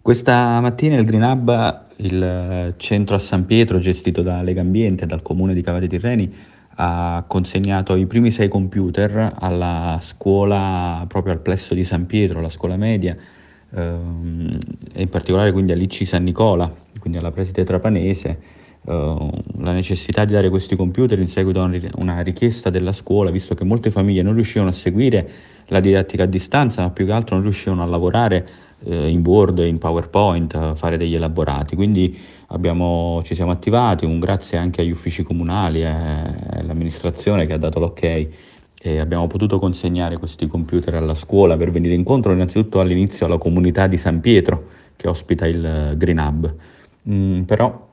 Questa mattina il Green Hub, il eh, centro a San Pietro gestito da Lega Ambiente e dal comune di Cavate Tirreni, ha consegnato i primi sei computer alla scuola, proprio al plesso di San Pietro, la scuola media, ehm, e in particolare quindi all'IC San Nicola, quindi alla preside trapanese, Ehm, la necessità di dare questi computer in seguito a una richiesta della scuola, visto che molte famiglie non riuscivano a seguire la didattica a distanza, ma più che altro non riuscivano a lavorare eh, in Word, in PowerPoint, a fare degli elaborati. Quindi abbiamo, ci siamo attivati, un grazie anche agli uffici comunali e eh, all'amministrazione che ha dato l'ok e abbiamo potuto consegnare questi computer alla scuola per venire incontro innanzitutto all'inizio alla comunità di San Pietro che ospita il Green Hub. Mm, però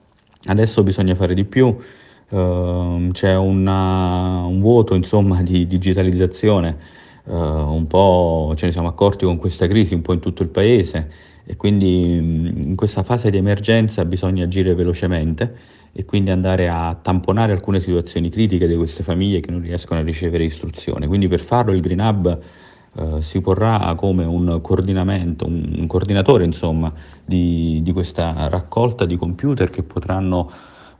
Adesso bisogna fare di più, uh, c'è una, un vuoto insomma, di digitalizzazione, uh, un po' ce ne siamo accorti con questa crisi, un po' in tutto il paese e quindi mm, in questa fase di emergenza bisogna agire velocemente e quindi andare a tamponare alcune situazioni critiche di queste famiglie che non riescono a ricevere istruzione. Quindi per farlo il Green Hub eh, si porrà come un, un coordinatore insomma, di, di, questa raccolta di computer che potranno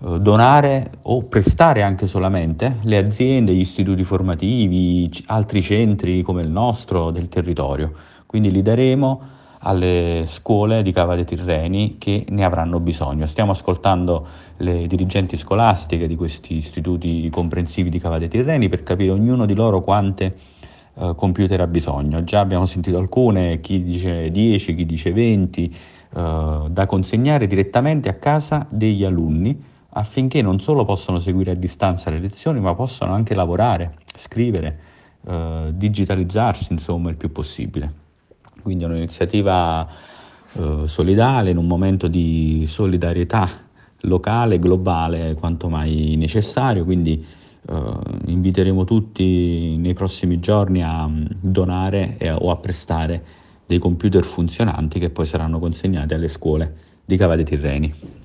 eh, donare o prestare anche solamente le aziende, gli istituti formativi, altri centri come il nostro del territorio. Quindi li daremo alle scuole di Cava dei Tirreni che ne avranno bisogno. Stiamo ascoltando le dirigenti scolastiche di questi istituti comprensivi di Cava dei Tirreni per capire ognuno di loro quante eh, computer ha bisogno. Già abbiamo sentito alcune, chi dice 10, chi dice 20, eh, da consegnare direttamente a casa degli alunni affinché non solo possano seguire a distanza le lezioni, ma possano anche lavorare, scrivere, eh, digitalizzarsi, insomma, il più possibile. Quindi è un'iniziativa eh, solidale in un momento di solidarietà locale, globale, quanto mai necessario, quindi Uh, inviteremo tutti nei prossimi giorni a mm, donare e, o a prestare dei computer funzionanti che poi saranno consegnati alle scuole di Cava dei Tirreni.